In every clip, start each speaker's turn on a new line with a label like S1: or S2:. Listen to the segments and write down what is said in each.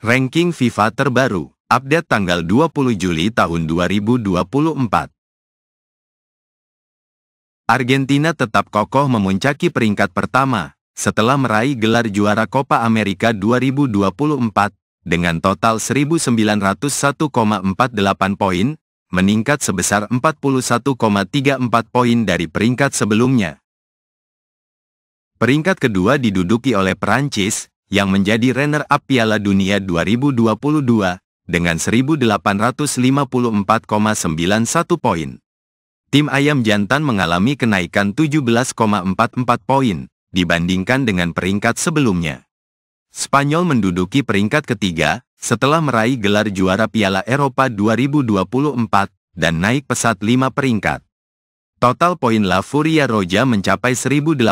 S1: Ranking FIFA terbaru, update tanggal 20 Juli tahun 2024. Argentina tetap kokoh memuncaki peringkat pertama setelah meraih gelar juara Copa America 2024 dengan total 1901,48 poin, meningkat sebesar 41,34 poin dari peringkat sebelumnya. Peringkat kedua diduduki oleh Perancis yang menjadi runner-up Piala Dunia 2022 dengan 1854,91 poin. Tim Ayam Jantan mengalami kenaikan 17,44 poin dibandingkan dengan peringkat sebelumnya. Spanyol menduduki peringkat ketiga setelah meraih gelar juara Piala Eropa 2024 dan naik pesat 5 peringkat. Total poin La Furia Roja mencapai 1835,67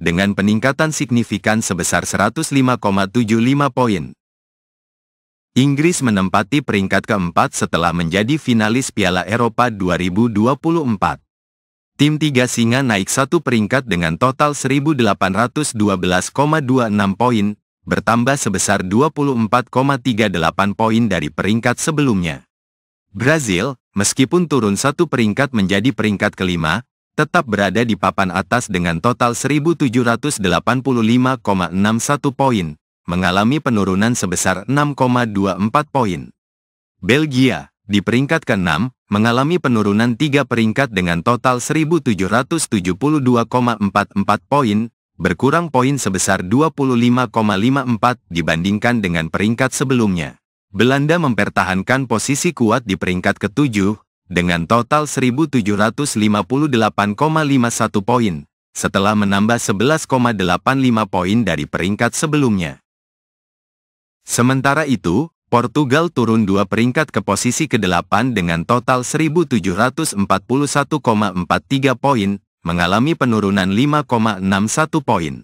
S1: dengan peningkatan signifikan sebesar 105,75 poin. Inggris menempati peringkat keempat setelah menjadi finalis Piala Eropa 2024. Tim Tiga Singa naik satu peringkat dengan total 1.812,26 poin, bertambah sebesar 24,38 poin dari peringkat sebelumnya. Brazil, meskipun turun satu peringkat menjadi peringkat kelima, tetap berada di papan atas dengan total 1785,61 poin, mengalami penurunan sebesar 6,24 poin. Belgia, di peringkat ke-6, mengalami penurunan 3 peringkat dengan total 1772,44 poin, berkurang poin sebesar 25,54 dibandingkan dengan peringkat sebelumnya. Belanda mempertahankan posisi kuat di peringkat ketujuh dengan total 1758,51 poin, setelah menambah 11,85 poin dari peringkat sebelumnya. Sementara itu, Portugal turun dua peringkat ke posisi ke-8 dengan total 1741,43 poin, mengalami penurunan 5,61 poin.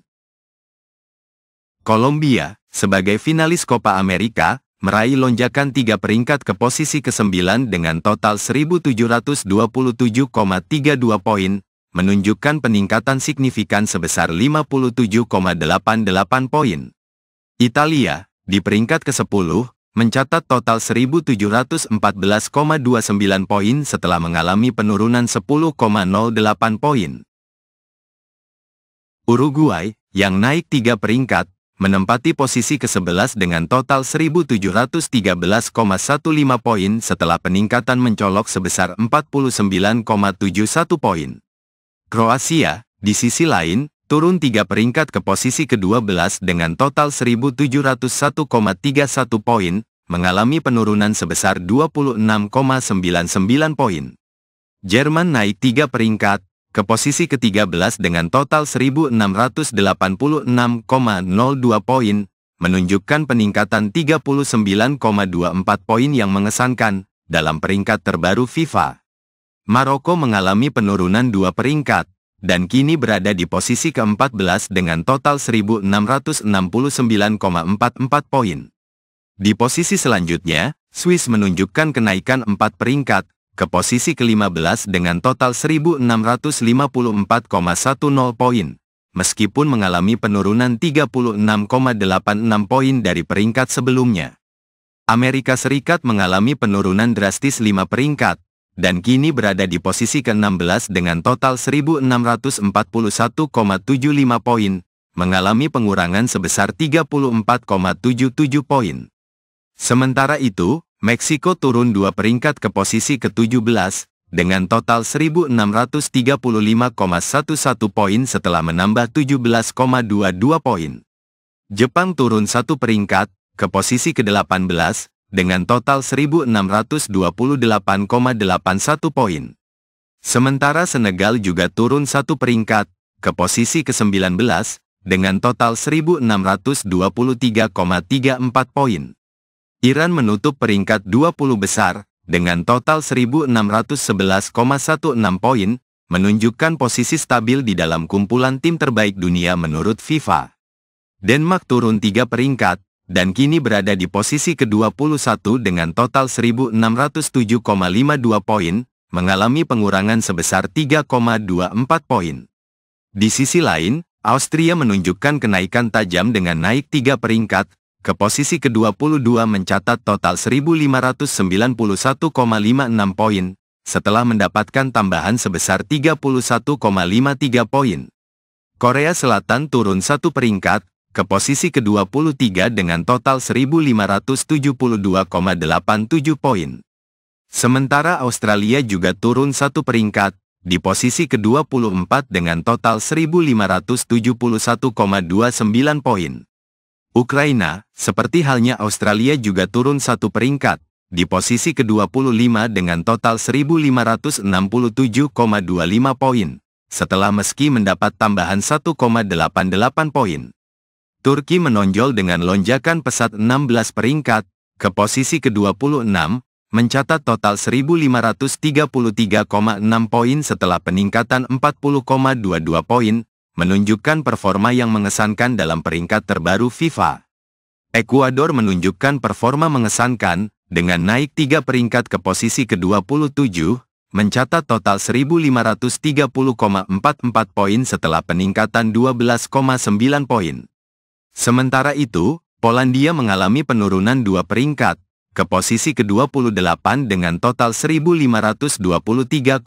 S1: Kolombia, sebagai finalis Copa America, meraih lonjakan tiga peringkat ke posisi ke-9 dengan total 1727,32 poin, menunjukkan peningkatan signifikan sebesar 57,88 poin. Italia, di peringkat ke-10, mencatat total 1714,29 poin setelah mengalami penurunan 10,08 poin. Uruguay, yang naik tiga peringkat, menempati posisi ke-11 dengan total 1.713,15 poin setelah peningkatan mencolok sebesar 49,71 poin. Kroasia, di sisi lain, turun tiga peringkat ke posisi ke-12 dengan total 1.701,31 poin, mengalami penurunan sebesar 26,99 poin. Jerman naik tiga peringkat, ke posisi ke-13 dengan total 1686,02 poin, menunjukkan peningkatan 39,24 poin yang mengesankan dalam peringkat terbaru FIFA. Maroko mengalami penurunan dua peringkat, dan kini berada di posisi ke-14 dengan total 1669,44 poin. Di posisi selanjutnya, Swiss menunjukkan kenaikan 4 peringkat, ke posisi ke-15 dengan total 1654,10 poin, meskipun mengalami penurunan 36,86 poin dari peringkat sebelumnya. Amerika Serikat mengalami penurunan drastis 5 peringkat, dan kini berada di posisi ke-16 dengan total 1641,75 poin, mengalami pengurangan sebesar 34,77 poin. Sementara itu, Meksiko turun dua peringkat ke posisi ke-17, dengan total 1.635,11 poin setelah menambah 17,22 poin. Jepang turun satu peringkat, ke posisi ke-18, dengan total 1.628,81 poin. Sementara Senegal juga turun satu peringkat, ke posisi ke-19, dengan total 1.623,34 poin. Iran menutup peringkat 20 besar dengan total 1611,16 poin, menunjukkan posisi stabil di dalam kumpulan tim terbaik dunia menurut FIFA. Denmark turun tiga peringkat, dan kini berada di posisi ke-21 dengan total 1607,52 poin, mengalami pengurangan sebesar 3,24 poin. Di sisi lain, Austria menunjukkan kenaikan tajam dengan naik tiga peringkat, ke posisi ke-22 mencatat total 1591,56 poin, setelah mendapatkan tambahan sebesar 31,53 poin. Korea Selatan turun satu peringkat, ke posisi ke-23 dengan total 1572,87 poin. Sementara Australia juga turun satu peringkat, di posisi ke-24 dengan total 1571,29 poin. Ukraina, seperti halnya Australia juga turun satu peringkat, di posisi ke-25 dengan total 1.567,25 poin, setelah meski mendapat tambahan 1,88 poin. Turki menonjol dengan lonjakan pesat 16 peringkat, ke posisi ke-26, mencatat total 1.533,6 poin setelah peningkatan 40,22 poin, menunjukkan performa yang mengesankan dalam peringkat terbaru FIFA. Ekuador menunjukkan performa mengesankan dengan naik tiga peringkat ke posisi ke-27, mencatat total 1.530,44 poin setelah peningkatan 12,9 poin. Sementara itu, Polandia mengalami penurunan dua peringkat, ke posisi ke-28 dengan total 1.523,53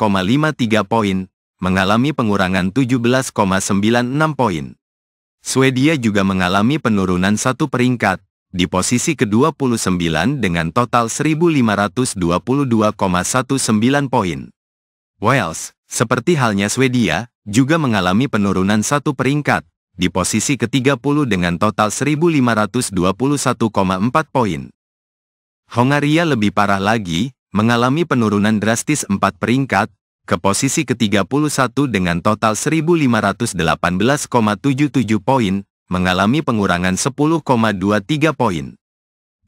S1: poin, mengalami pengurangan 17,96 poin. Swedia juga mengalami penurunan satu peringkat, di posisi ke-29 dengan total 1.522,19 poin. Wales, seperti halnya Swedia, juga mengalami penurunan satu peringkat, di posisi ke-30 dengan total 1.521,4 poin. Hongaria lebih parah lagi, mengalami penurunan drastis 4 peringkat, ke posisi ke-31 dengan total 1518,77 poin, mengalami pengurangan 10,23 poin.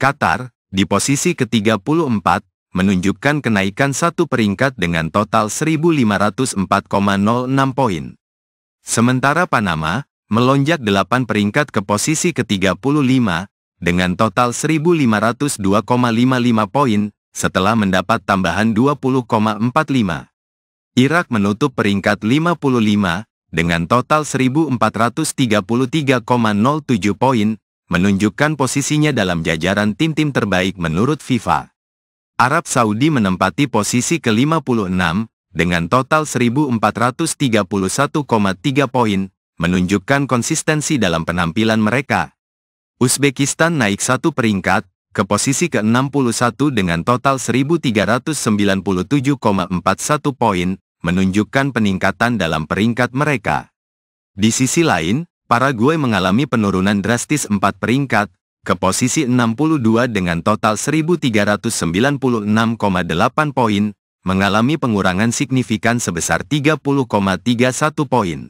S1: Qatar, di posisi ke-34, menunjukkan kenaikan satu peringkat dengan total 1504,06 poin. Sementara Panama, melonjak 8 peringkat ke posisi ke-35, dengan total 1502,55 poin, setelah mendapat tambahan 20,45. Irak menutup peringkat 55 dengan total 1433,07 poin, menunjukkan posisinya dalam jajaran tim-tim terbaik menurut FIFA. Arab Saudi menempati posisi ke-56 dengan total 1431,3 poin, menunjukkan konsistensi dalam penampilan mereka. Uzbekistan naik satu peringkat ke posisi ke-61 dengan total 1397,41 poin, menunjukkan peningkatan dalam peringkat mereka. Di sisi lain, para Gue mengalami penurunan drastis 4 peringkat, ke posisi 62 dengan total 1396,8 poin, mengalami pengurangan signifikan sebesar 30,31 poin.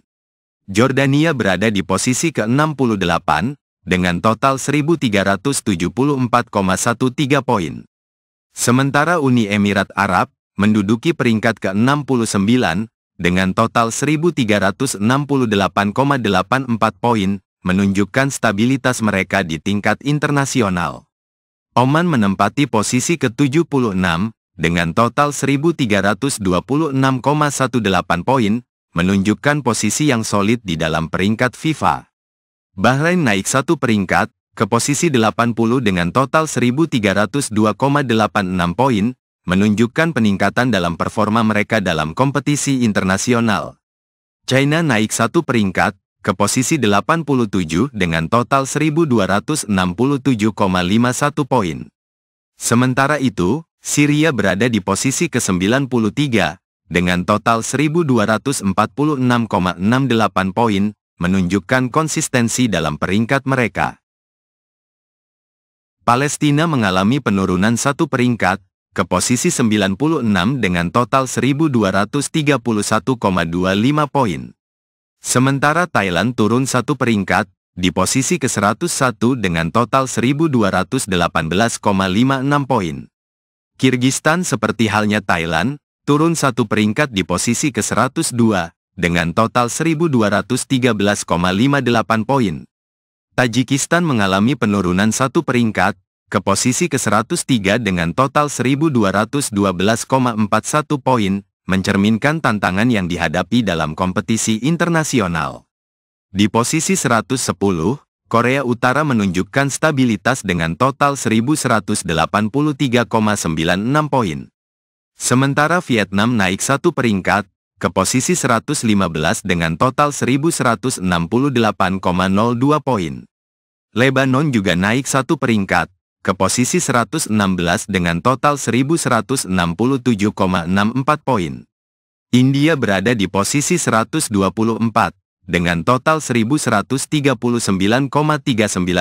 S1: Jordania berada di posisi ke-68, dengan total 1374,13 poin. Sementara Uni Emirat Arab menduduki peringkat ke-69 dengan total 1368,84 poin, menunjukkan stabilitas mereka di tingkat internasional. Oman menempati posisi ke-76 dengan total 1326,18 poin, menunjukkan posisi yang solid di dalam peringkat FIFA. Bahrain naik satu peringkat, ke posisi 80 dengan total 1302,86 poin, menunjukkan peningkatan dalam performa mereka dalam kompetisi internasional. China naik satu peringkat, ke posisi 87 dengan total 1267,51 poin. Sementara itu, Syria berada di posisi ke-93, dengan total 1246,68 poin, menunjukkan konsistensi dalam peringkat mereka. Palestina mengalami penurunan satu peringkat, ke posisi 96 dengan total 1231,25 poin. Sementara Thailand turun satu peringkat, di posisi ke-101 dengan total 1218,56 poin. Kirgistan seperti halnya Thailand, turun satu peringkat di posisi ke-102, dengan total 1213,58 poin. Tajikistan mengalami penurunan satu peringkat, ke posisi ke-103 dengan total 1212,41 poin, mencerminkan tantangan yang dihadapi dalam kompetisi internasional. Di posisi 110, Korea Utara menunjukkan stabilitas dengan total 1183,96 poin. Sementara Vietnam naik satu peringkat, ke posisi 115 dengan total 1168,02 poin. Lebanon juga naik satu peringkat, ke posisi 116 dengan total 1167,64 poin. India berada di posisi 124, dengan total 1139,39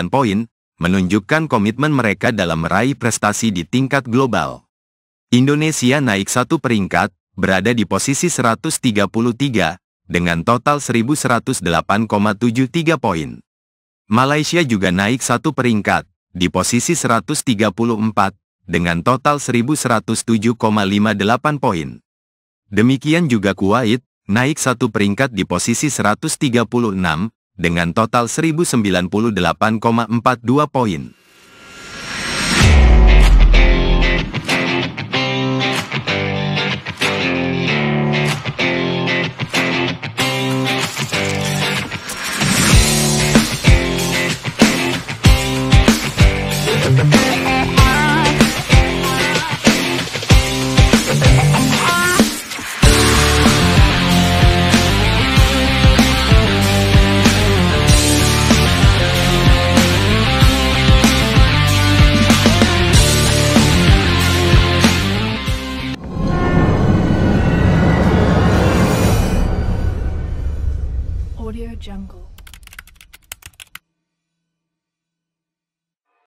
S1: poin, menunjukkan komitmen mereka dalam meraih prestasi di tingkat global. Indonesia naik satu peringkat, berada di posisi 133, dengan total 1108,73 poin. Malaysia juga naik satu peringkat, di posisi 134, dengan total 1107,58 poin. Demikian juga Kuwait, naik satu peringkat di posisi 136, dengan total 1098,42 poin.